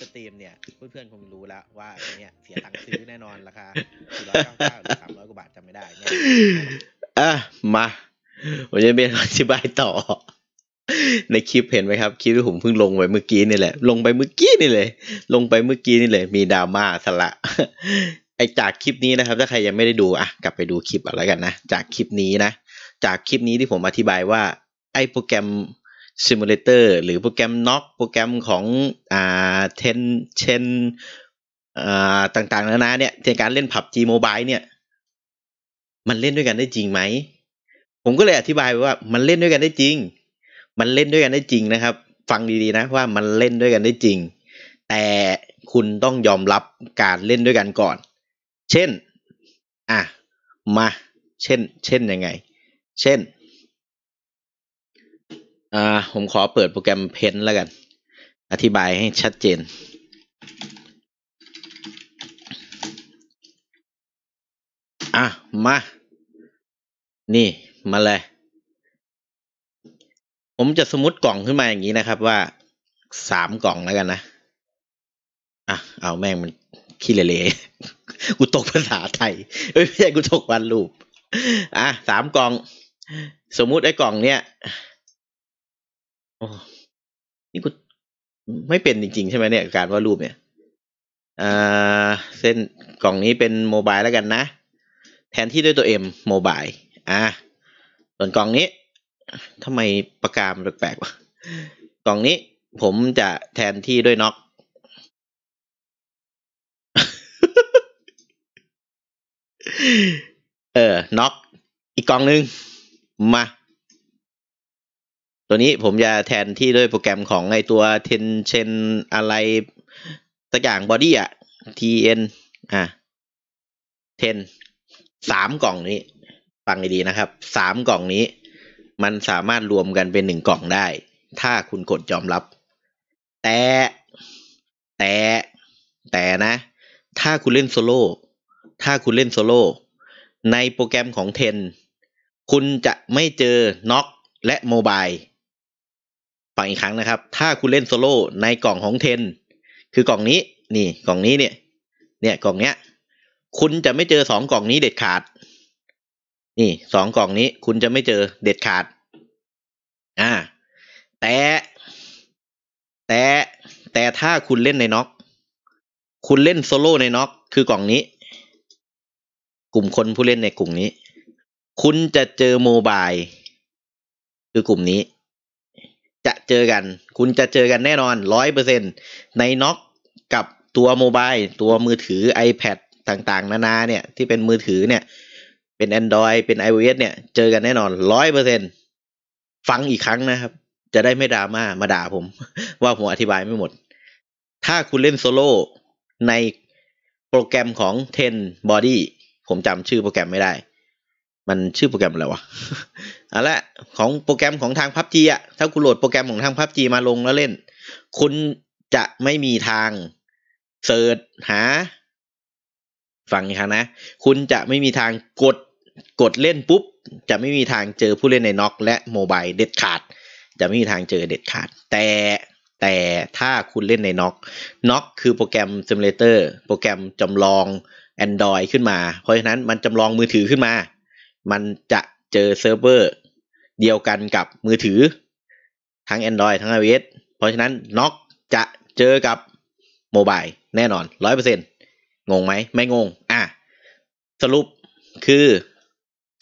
สตรีมเนี่ยเพื่อนๆคงรู้แล้วว่าเนี่ยเสียตังค์ซื้อแน่นอนราคา499หรือ300กว่าบาทจำไม่ได้เนี่ยอ่ะมาผมจะเป็นอธิบายต่อ ในคลิปเห็นไหมครับคลิปที่ผมเพิ่งลงไปเมื่อกี้นี่แหละ ลงไปเมื่อกี้นี่เลยลงไปเมื่อกี้นี่เลยมีดราม่าสละ ไอจากคลิปนี้นะครับ ถ้าใครยังไม่ได้ดูอ่ะกลับไปดูคลิปอะไรกันนะจากคลิปนี้นะจากคลิปนี้ที่ผมอธิบายว่า ไอโปรแกรมซิมูเลเตอร์หรือโปรแกรมน็อกโปรแกรมของอ่าเทน เชนอ่าต่างๆนานาเนี่ยในการเล่นผับจีโมบายเนี่ย มันเล่นด้วยกันได้จริงไหม ผมก็เลยอธิบายว่ามันเล่นด้วยกันได้จริง มันเล่นด้วยกันได้จริงนะครับ ฟังดีๆนะ ว่ามันเล่นด้วยกันได้จริงแต่คุณต้องยอมรับการเล่นด้วยกันก่อน เช่น อ่ะมา เช่น เช่นยังไง เช่นอ่าผมขอเปิดโปรแกรมเพนแล้วกัน อธิบายให้ชัดเจน อ่ะมา นี่มาเลย ผมจะสมมติกล่องขึ้นมาอย่างนี้นะครับว่าสามกล่องแล้วกันนะ อ่ะเอาแม่งมันขี้เละๆกูตกภาษาไทยเ้ยไม่ใช่กูตกวันรูป อ่ะสามกล่อง สมมติไอ้กล่องเนี้ยนี่กูไม่เป็นจริงๆ ใช่ไหมเนี่ยการวาดรูปเนี่ยเส้น กล่องนี้เป็นโมบายแล้วกันนะ แทนที่ด้วยตัวเอ็มโมบาย อ่ะส่วนกล่องนี้ทำไมปากกามันแปลกๆวะกล่องนี้ ผมจะแทนที่ด้วยน็อก เออ น็อก อีกกล่องนึง มาตัวนี้ผมจะแทนที่ด้วยโปรแกรมของไอตัว t e n เ i น n อะไรตัวอย่างบอดี้อะ TN อ่ะทนสามกล่องนี้ฟังดีๆนะครับสามกล่องนี้มันสามารถรวมกันเป็นหนึ่งกล่องได้ ถ้าคุณกดยอมรับ แต่แต่แต่นะ ถ้าคุณเล่นโซโล่ถ้าคุณเล่นโซโล่ในโปรแกรมของทนคุณจะไม่เจอน็อกและโมบายฟังอีกครั้งนะครับ ถ้าคุณเล่นโซโล่ในกล่องของเทน คือกล่องนี้ นี่ กล่องนี้เนี่ย เนี่ย กล่องเนี้ย คุณจะไม่เจอสองกล่องนี้เด็ดขาด นี่ สองกล่องนี้ คุณจะไม่เจอ เด็ดขาดอ่า แต่ แต่ แต่ถ้าคุณเล่นในน็อก คุณเล่นโซโล่ในน็อก คือกล่องนี้ กลุ่มคนผู้เล่นในกลุ่มนี้ คุณจะเจอโมบาย คือกลุ่มนี้จะเจอกันคุณจะเจอกันแน่นอนร้อยเปอร์เซ็นในน็อกกับตัวโมบายตัวมือถือ iPad ต่างๆ นานาเนี่ย ที่เป็นมือถือเนี่ยเป็น Android เป็น iOS เนี่ย เจอกันแน่นอนร้อยเปอร์เซ็นฟังอีกครั้งนะครับ จะได้ไม่ดราม่ามาด่าผมว่าผมอธิบายไม่หมด ถ้าคุณเล่นโซโล่ในโปรแกรมของ Ten Body ผมจำชื่อโปรแกรมไม่ได้มันชื่อโปรแกรมอะไรวะ เอาละของโปรแกรมของทางพับจีอะถ้าคุณโหลดโปรแกรมของทางพับจีมาลงแล้วเล่น คุณจะไม่มีทางเสิร์ชหา ฟังครับนะ คุณจะไม่มีทางกดกดเล่นปุ๊บจะไม่มีทางเจอผู้เล่นในน็อกและโมบายเด็ดขาดจะไม่มีทางเจอเด็ดขาดแต่แต่ถ้าคุณเล่นในน็อกน็อกคือโปรแกรมซิมูเลเตอร์โปรแกรมจำลอง Android ขึ้นมา เพราะฉะนั้น มันจำลองมือถือขึ้นมามันจะเจอเซิร์ฟเวอร์ เดียวกันกับมือถือ ทั้ง Android ทั้ง iOS เพราะฉะนั้นน็อกจะเจอกับโมบายแน่นอนรร้ออยเเป์นต์งงไหม ไม่งง อ่ะสรุปคือ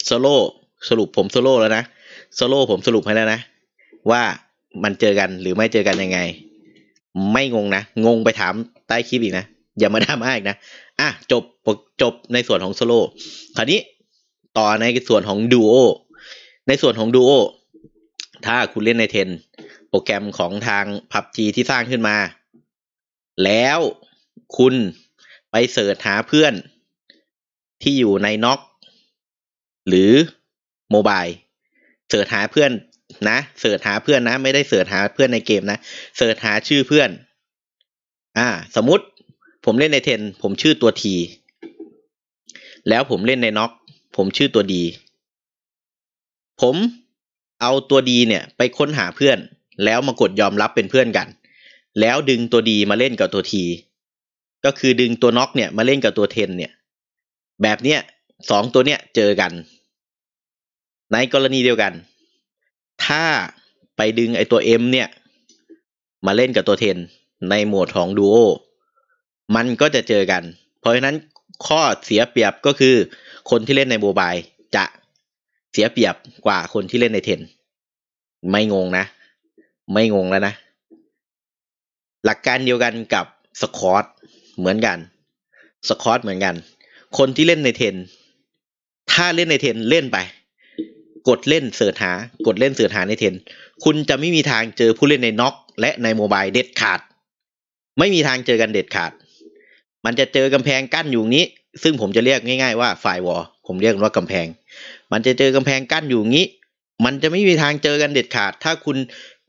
โซโล่สรุปผมโซโล่แล้วนะโซโล่ผมสรุปให้แล้วนะ ว่ามันเจอกันหรือไม่เจอกันยังไง ไม่งงนะ งงไปถามใต้คลิปอีกนะ อย่ามาดราม่าอีกนะอ่ะจบจบในส่วนของโซโล่คราวนี้ต่อในส่วนของดูโอในส่วนของดูโอถ้าคุณเล่นในเทน โปรแกรมของทางพับจีที่สร้างขึ้นมา แล้วคุณไปเสิร์ชหาเพื่อน ที่อยู่ในน็อกหรือโมบาย เสิร์ชหาเพื่อนนะ เสิร์ชหาเพื่อนนะ ไม่ได้เสิร์ชหาเพื่อนในเกมนะ เสิร์ชหาชื่อเพื่อน อ่า สมมติ ผมเล่นในเทน ผมชื่อตัวที แล้วผมเล่นในน็อกผมชื่อตัวดี ผมเอาตัวดีเนี่ยไปค้นหาเพื่อน แล้วมากดยอมรับเป็นเพื่อนกัน แล้วดึงตัวดีมาเล่นกับตัวทีก็คือดึงตัวน็อกเนี่ยมาเล่นกับตัวเทนเนี่ย แบบเนี้ยสองตัวเนี้ยเจอกันในกรณีเดียวกัน ถ้าไปดึงไอตัวเอ็มเนี่ย มาเล่นกับตัวเทนในหมวดของดูโอ มันก็จะเจอกัน เพราะฉะนั้นข้อเสียเปรียบก็คือคนที่เล่นในโมบาย จะเสียเปรียบกว่าคนที่เล่นในเทน ไม่งงนะ ไม่งงแล้วนะ หลักการเดียวกันกับสคอตเหมือนกันสคอตเหมือนกัน คนที่เล่นในเทน ถ้าเล่นในเทนเล่นไป กดเล่นเสิร์ชหากดเล่นเสิร์ชหาในเทน คุณจะไม่มีทางเจอผู้เล่นในน็อกและในโมบายเด็ดขาดไม่มีทางเจอกันเด็ดขาดมันจะเจอกำแพงกั้นอยู่นี้ ซึ่งผมจะเรียกง่ายๆว่าฝ่ายวอลผมเรียกว่ากำแพง มันจะเจอกำแพงกั้นอยู่นี้ มันจะไม่มีทางเจอกันเด็ดขาด ถ้าคุณ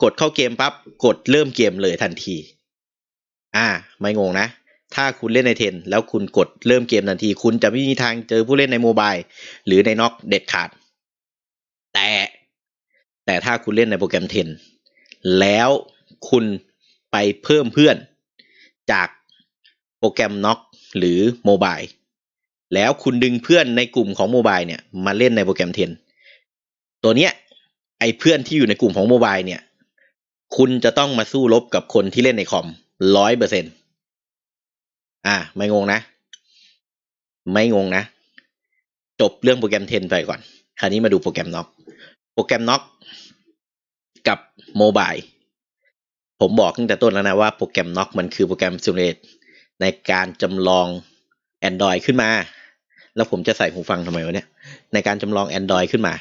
กดเข้าเกมปับ๊บกดเริ่มเกมเลยทันที อ่า ไม่งงนะ ถ้าคุณเล่นในเทนแล้วคุณกดเริ่มเกมทันที คุณจะไม่มีทางเจอผู้เล่นในโมบายหรือในน็อกเด็ดขาด แต่แต่ถ้าคุณเล่นในโปรแกรมเทนแล้วคุณไปเพิ่มเพื่อนจากโปรแกรมน็อก หรือโมบาย แล้วคุณดึงเพื่อนในกลุ่มของโมบายเนี่ยมาเล่นในโปรแกรมเทน ตัวเนี้ย ไอเพื่อนที่อยู่ในกลุ่มของโมบายเนี่ยคุณจะต้องมาสู้รบกับคนที่เล่นในคอมร้อยเปอร์เซ็นอ่ะไม่งงนะ ไม่งงนะ จบเรื่องโปรแกรมเทน ไปก่อนคราวนี้มาดูโปรแกรมน็อกโปรแกรมน็อกกับโมบายผมบอกตั้งแต่ต้นแล้วนะว่าโปรแกรมน็อกมันคือโปรแกรมซิมูเลตในการจำลอง Android ขึ้นมา แล้วผมจะใส่หูฟังทำไมวะเนี่ย ในการ จำลอง Android ขึ้นมา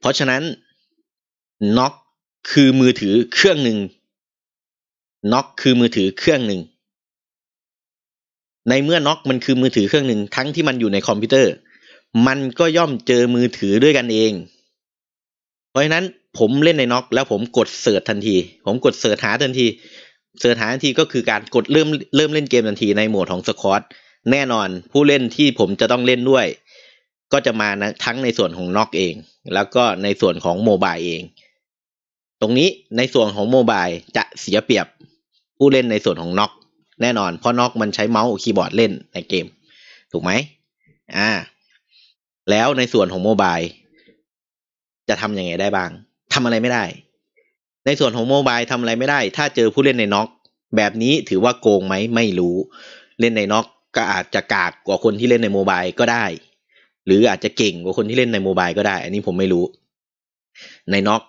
เพราะฉะนั้นน็อกคือมือถือเครื่องหนึ่งน็อกคือมือถือเครื่องหนึ่ง ในเมื่อน็อกมันคือมือถือเครื่องหนึ่งทั้งที่มันอยู่ในคอมพิวเตอร์ มันก็ย่อมเจอมือถือด้วยกันเอง เพราะฉะนั้นผมเล่นในน็อกแล้วผมกดเสิร์ชทันที ผมกดเสิร์ชหาทันทีเสิร์ชหาทันทีก็คือการกดเริ่มเริ่มเล่นเกมทันทีในโหมดของสคอตแน่นอนผู้เล่นที่ผมจะต้องเล่นด้วย ก็จะมานะทั้งในส่วนของน็อกเอง แล้วก็ในส่วนของโมบายเอง ตรงนี้ในส่วนของโมบายจะเสียเปรียบผู้เล่นในส่วนของน็อกแน่นอน เพราะน็อกมันใช้เมาส์คีย์บอร์ดเล่นในเกม ถูกไหมอ่าแล้วในส่วนของโมบายจะทำยังไงได้บ้างทำอะไรไม่ได้ในส่วนของโมบายทำอะไรไม่ได้ถ้าเจอผู้เล่นในน็อกแบบนี้ถือว่าโกงไหมไม่รู้ เล่นในน็อกก็อาจจะกากกว่าคนที่เล่นในโมบายก็ได้ หรืออาจจะเก่งกว่าคนที่เล่นในโมบายก็ได้ อันนี้ผมไม่รู้ ในน็อก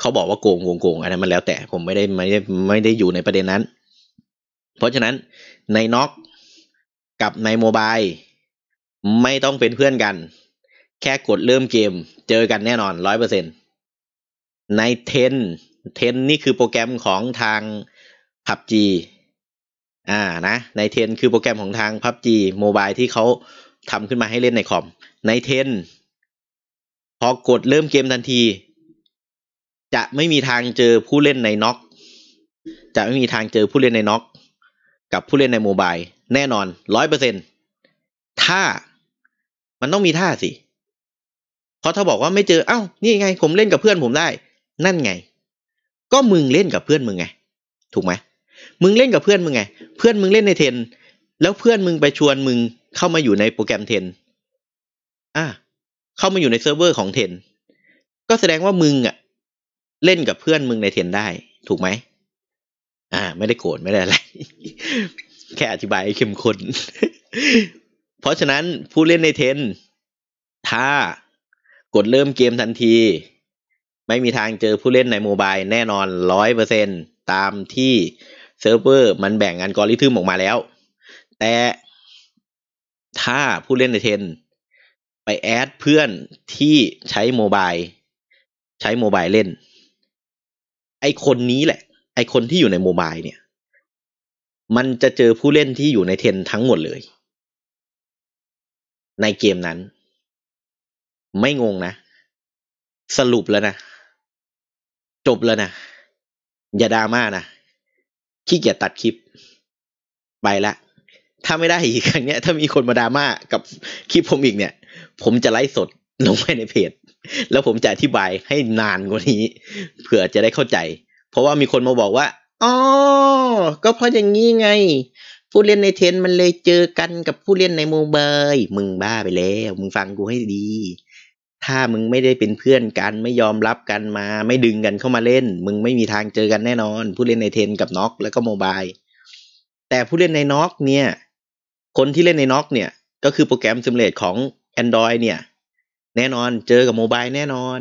เขาบอกว่าโกงโกงโกงอะไนั้นมันแล้วแต่ผมไม่ได้ไม่ได้ไม่ได้อยู่ในประเด็นนั้น เพราะฉะนั้นในน็อกกับในโมบายไม่ต้องเป็นเพื่อนกัน แค่กดเริ่มเกมเจอกันแน่นอนร้อยเปอร์เซ็นในเทนเทนนี่คือโปรแกรมของทาง PUBG อ่านะ ในเทนคือโปรแกรมของทาง PUBG Mobile ที่เขาทำขึ้นมาให้เล่นในคอม ในเทน พอกดเริ่มเกมทันที จะไม่มีทางเจอผู้เล่นในน็อก จะไม่มีทางเจอผู้เล่นในน็อก กับผู้เล่นในโมบายแน่นอนร้อยเปอร์เซ็นถ้ามันต้องมีท่าสิ เพราะถ้าบอกว่าไม่เจอเอา้า นี่ไง ผมเล่นกับเพื่อนผมได้ นั่นไงก็มึงเล่นกับเพื่อนมึงไงถูกไหมมึงเล่นกับเพื่อนมึงไง เพื่อนมึงเล่นในเทน แล้วเพื่อนมึงไปชวนมึงเข้ามาอยู่ในโปรแกรมเทนอ่ะเข้ามาอยู่ในเซิร์ฟเวอร์ของเทน ก็แสดงว่ามึงอ่ะ เล่นกับเพื่อนมึงในเทนได้ ถูกไหมอ่า ไม่ได้โกรธไม่ได้อะไรแค่อธิบายเข้มข้นเพราะฉะนั้นผู้เล่นในเทน ถ้ากดเริ่มเกมทันทีไม่มีทางเจอผู้เล่นในโมบายแน่นอนรร้ออยเป์เซนตามที่เซิร์ฟเวอร์ มันแบ่งอันกอริทึมออกมาแล้ว แต่ถ้าผู้เล่นในเทน ไปแอดเพื่อนที่ใช้โมบายใช้โมบายเล่น ไอคนนี้แหละ ไอคนที่อยู่ในโมบายเนี่ย มันจะเจอผู้เล่นที่อยู่ในเทนทั้งหมดเลย ในเกมนั้น ไม่งงนะ สรุปแล้วนะจบแล้วนะอย่าดราม่านะขี้เกียจตัดคลิปไปละถ้าไม่ได้อีกครั้งเนี้ย ถ้ามีคนมาดราม่ากับคลิปผมอีกเนี่ย ผมจะไลฟ์สดลงไปในเพจแล้วผมจะอธิบายให้นานกว่านี้เผื่อจะได้เข้าใจ เพราะว่ามีคนมาบอกว่าอ๋อก็เพราะอย่างนี้ไง ผู้เล่นในเทนมันเลยเจอกันกับผู้เล่นในโมบายมึงบ้าไปแล้วมึงฟังกูให้ดีถ้ามึงไม่ได้เป็นเพื่อนกันไม่ยอมรับกันมา ไม่ดึงกันเข้ามาเล่น มึงไม่มีทางเจอกันแน่นอน ผู้เล่นในเทนกับน็อกแล้วก็โมบายแต่ผู้เล่นในน็อกเนี่ย คนที่เล่นในน็อกเนี่ย ก็คือโปรแกรมซิมเลตของ Android เนี่ย แน่นอนเจอกับโมบายแน่นอน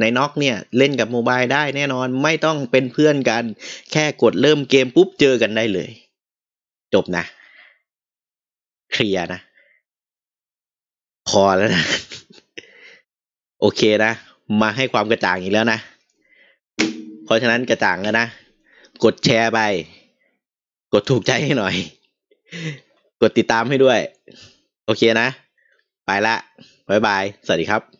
ในน็อกเนี่ย เล่นกับโมบายได้แน่นอนไม่ต้องเป็นเพื่อนกัน แค่กดเริ่มเกมปุ๊บเจอกันได้เลย จบนะเคลียร์นะพอแล้วนะโอเคนะ มาให้ความกระจ่างอีกแล้วนะ เพราะฉะนั้นกระจ่างแล้วนะ กดแชร์ไปกดถูกใจให้หน่อย กดติดตามให้ด้วย โอเคนะ ไปละ บ๊ายบาย สวัสดีครับ